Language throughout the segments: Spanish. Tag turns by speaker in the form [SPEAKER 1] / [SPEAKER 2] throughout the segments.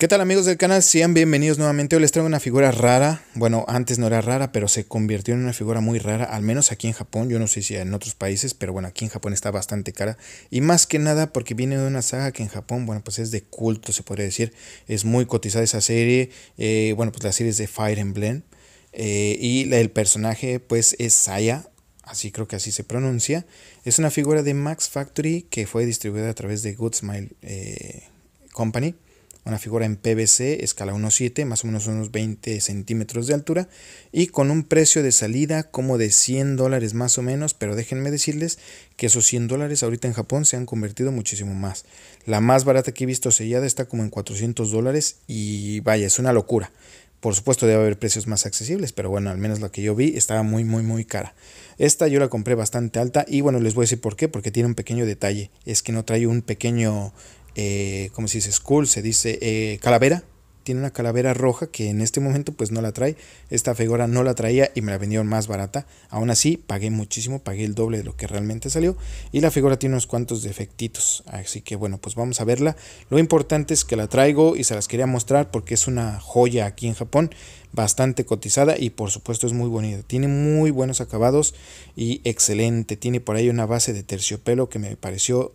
[SPEAKER 1] ¿Qué tal amigos del canal? Sean bienvenidos nuevamente. Hoy les traigo una figura rara. Bueno, antes no era rara, pero se convirtió en una figura muy rara, al menos aquí en Japón. Yo no sé si en otros países, pero bueno, aquí en Japón está bastante cara. Y más que nada porque viene de una saga que en Japón, bueno, pues es de culto, se podría decir. Es muy cotizada esa serie. Eh, bueno, pues la serie es de Fire Emblem. Eh, y el personaje, pues, es Saya, así creo que así se pronuncia. Es una figura de Max Factory que fue distribuida a través de Good Smile eh, Company una figura en PVC escala 1.7, más o menos unos 20 centímetros de altura, y con un precio de salida como de 100 dólares más o menos, pero déjenme decirles que esos 100 dólares ahorita en Japón se han convertido muchísimo más. La más barata que he visto sellada está como en 400 dólares y vaya, es una locura. Por supuesto debe haber precios más accesibles, pero bueno, al menos la que yo vi estaba muy, muy, muy cara. Esta yo la compré bastante alta y bueno, les voy a decir por qué, porque tiene un pequeño detalle. Es que no trae un pequeño como eh, ¿cómo se dice? Skull, se dice eh, calavera. Tiene una calavera roja que en este momento pues no la trae. Esta figura no la traía y me la vendieron más barata. Aún así pagué muchísimo, pagué el doble de lo que realmente salió. Y la figura tiene unos cuantos defectitos. Así que bueno, pues vamos a verla. Lo importante es que la traigo y se las quería mostrar porque es una joya aquí en Japón. Bastante cotizada y por supuesto es muy bonita. Tiene muy buenos acabados y excelente. Tiene por ahí una base de terciopelo que me pareció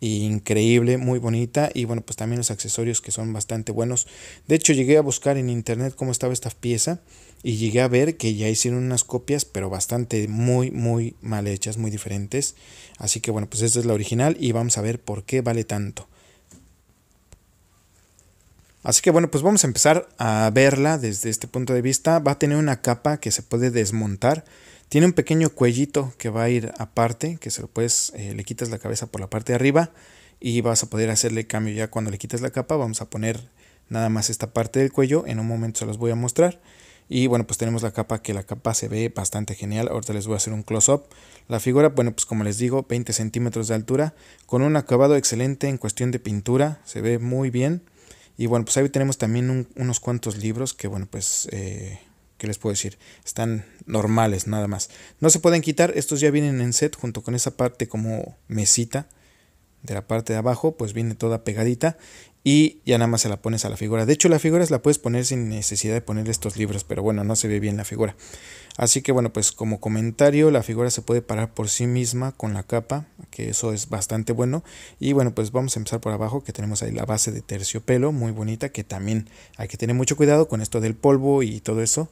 [SPEAKER 1] increíble, muy bonita y bueno, pues también los accesorios que son bastante buenos. De hecho, llegué a buscar en internet cómo estaba esta pieza y llegué a ver que ya hicieron unas copias, pero bastante muy muy mal hechas, muy diferentes. Así que bueno, pues esta es la original y vamos a ver por qué vale tanto. Así que bueno, pues vamos a empezar a verla desde este punto de vista. Va a tener una capa que se puede desmontar tiene un pequeño cuellito que va a ir aparte, que se lo puedes, eh, le quitas la cabeza por la parte de arriba y vas a poder hacerle cambio ya cuando le quites la capa. Vamos a poner nada más esta parte del cuello, en un momento se los voy a mostrar. Y bueno, pues tenemos la capa, que la capa se ve bastante genial. Ahorita les voy a hacer un close-up. La figura, bueno, pues como les digo, 20 centímetros de altura, con un acabado excelente en cuestión de pintura, se ve muy bien. Y bueno, pues ahí tenemos también unos cuantos libros que, bueno, pues eh, ¿qué les puedo decir? Están normales nada más. No se pueden quitar, estos ya vienen en set junto con esa parte como mesita de la parte de abajo, pues viene toda pegadita y ya nada más se la pones a la figura. De hecho, la figura figuras la puedes poner sin necesidad de ponerle estos libros, pero bueno, no se ve bien la figura. Así que bueno, pues como comentario, la figura se puede parar por sí misma con la capa, que eso es bastante bueno. Y bueno, pues vamos a empezar por abajo, que tenemos ahí la base de terciopelo, muy bonita, que también hay que tener mucho cuidado con esto del polvo y todo eso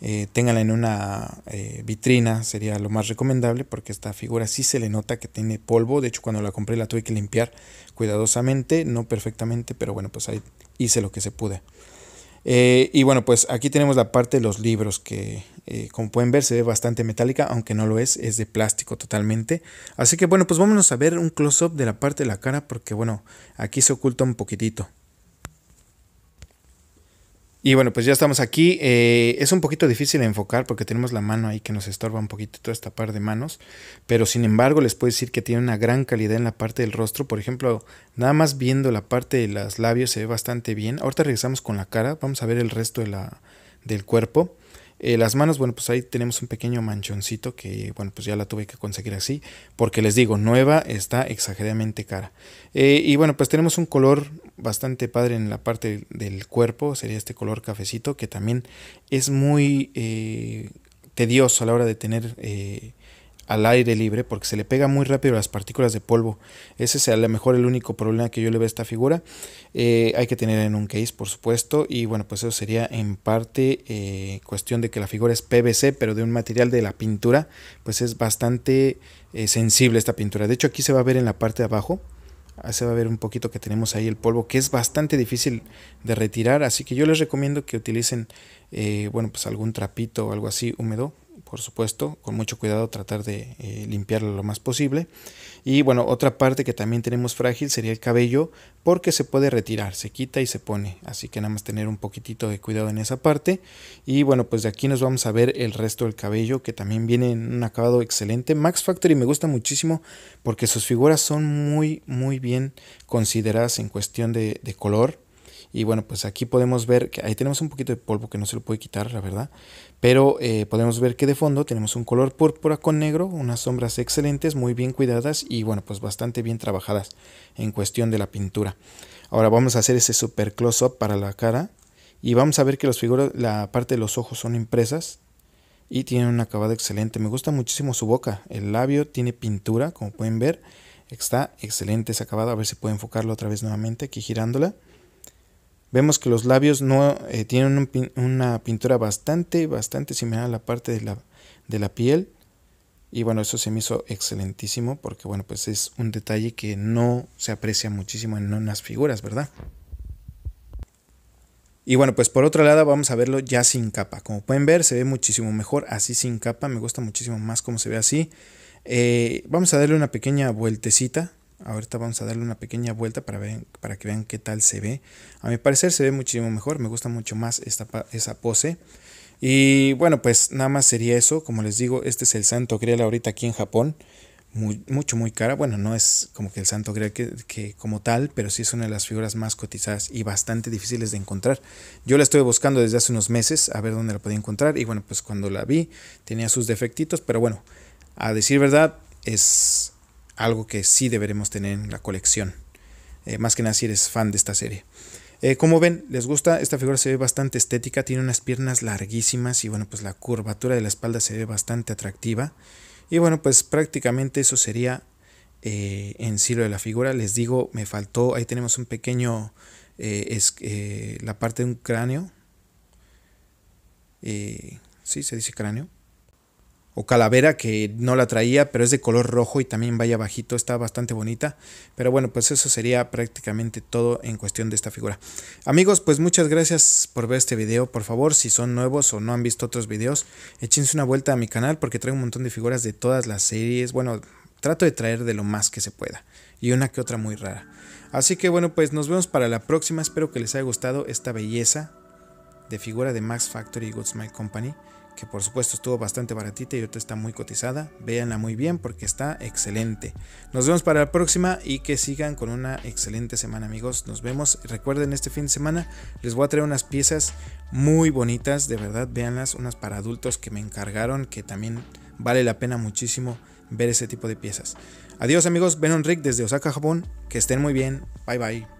[SPEAKER 1] eh, en una eh, vitrina, sería lo más recomendable, porque esta figura sí se le nota que tiene polvo. De hecho, cuando la compré la tuve que limpiar cuidadosamente, no perfectamente, pero bueno, pues ahí hice lo que se pude. Eh, y bueno, pues aquí tenemos la parte de los libros que, eh, como pueden ver, se ve bastante metálica, aunque no lo es, es de plástico totalmente. Así que bueno, pues vámonos a ver un close-up de la parte de la cara, porque bueno, aquí se oculta un poquitito. Y bueno, pues ya estamos aquí. Eh, es un poquito difícil enfocar porque tenemos la mano ahí que nos estorba un poquito toda esta par de manos. Pero sin embargo, les puedo decir que tiene una gran calidad en la parte del rostro. Por ejemplo, nada más viendo la parte de los labios se ve bastante bien. Ahorita regresamos con la cara. Vamos a ver el resto de la, del cuerpo. Eh, las manos, bueno, pues ahí tenemos un pequeño manchoncito que, bueno, pues ya la tuve que conseguir así, porque les digo, nueva está exageradamente cara. Eh, y bueno, pues tenemos un color bastante padre en la parte del cuerpo, sería este color cafecito, que también es muy eh, tedioso a la hora de tener al aire libre porque se le pega muy rápido las partículas de polvo. Ese es a lo mejor el único problema que yo le veo a esta figura. Eh, hay que tener en un case, por supuesto. Y bueno, pues eso sería en parte eh, cuestión de que la figura es PVC, pero de un material de la pintura, pues es bastante eh, sensible esta pintura. De hecho, aquí se va a ver en la parte de abajo se va a ver un poquito que tenemos ahí el polvo que es bastante difícil de retirar así que yo les recomiendo que utilicen bueno pues algún trapito o algo así húmedo por supuesto, con mucho cuidado tratar de eh, limpiarlo lo más posible. Y bueno, otra parte que también tenemos frágil sería el cabello, porque se puede retirar, se quita y se pone. Así que nada más tener un poquitito de cuidado en esa parte. Y bueno, pues de aquí nos vamos a ver el resto del cabello, que también viene en un acabado excelente. Max Factory me gusta muchísimo porque sus figuras son muy, muy bien consideradas en cuestión de, de color y bueno, pues aquí podemos ver que ahí tenemos un poquito de polvo que no se lo puede quitar, la verdad. Pero eh, podemos ver que de fondo tenemos un color púrpura con negro, unas sombras excelentes, muy bien cuidadas y bueno, pues bastante bien trabajadas en cuestión de la pintura. Ahora vamos a hacer ese super close-up para la cara y vamos a ver que las figuras, la parte de los ojos son impresas y tienen un acabado excelente. Me gusta muchísimo su boca, el labio tiene pintura, como pueden ver. Está excelente ese acabado. A ver si puedo enfocarlo otra vez nuevamente aquí girándola. Vemos que los labios no eh, tienen una pintura bastante, bastante similar a la parte de la, de la piel. Y bueno, eso se me hizo excelentísimo porque bueno, pues es un detalle que no se aprecia muchísimo en unas figuras, ¿verdad? Y bueno, pues por otro lado vamos a verlo ya sin capa. Como pueden ver, se ve muchísimo mejor así sin capa. Me gusta muchísimo más cómo se ve así. Eh, vamos a darle una pequeña vueltecita Ahorita vamos a darle una pequeña vuelta para, ver, para que vean qué tal se ve. A mi parecer se ve muchísimo mejor, me gusta mucho más esta, esa pose. Y bueno, pues nada más sería eso. Como les digo, este es el santo grial ahorita aquí en Japón. Muy, mucho, muy cara. Bueno, no es como que el santo grial que, como tal, pero sí es una de las figuras más cotizadas y bastante difíciles de encontrar. Yo la estuve buscando desde hace unos meses a ver dónde la podía encontrar. Y bueno, pues cuando la vi tenía sus defectitos, pero bueno, a decir verdad, es algo que sí deberemos tener en la colección. Eh, más que nada si eres fan de esta serie. Eh, como ven, les gusta, esta figura se ve bastante estética, tiene unas piernas larguísimas y bueno, pues la curvatura de la espalda se ve bastante atractiva. Y bueno, pues prácticamente eso sería eh, en sí lo de la figura. Les digo, me faltó, ahí tenemos un pequeño, es, la parte de un cráneo. sí, se dice cráneo o calavera que no la traía, pero es de color rojo y también vaya bajito, está bastante bonita. Pero bueno, pues eso sería prácticamente todo en cuestión de esta figura. Amigos, pues muchas gracias por ver este video. Por favor, si son nuevos o no han visto otros videos, échense una vuelta a mi canal porque traigo un montón de figuras de todas las series. Bueno, trato de traer de lo más que se pueda y una que otra muy rara. Así que bueno, pues nos vemos para la próxima. Espero que les haya gustado esta belleza de figura de Max Factory Goods My Company que por supuesto estuvo bastante baratita y ahorita está muy cotizada. Véanla muy bien porque está excelente. Nos vemos para la próxima y que sigan con una excelente semana amigos. Nos vemos. Recuerden este fin de semana les voy a traer unas piezas muy bonitas, de verdad, véanlas, unas para adultos que me encargaron que también vale la pena muchísimo ver ese tipo de piezas. Adiós amigos, Ben Rick desde Osaka, Japón. Que estén muy bien. Bye bye.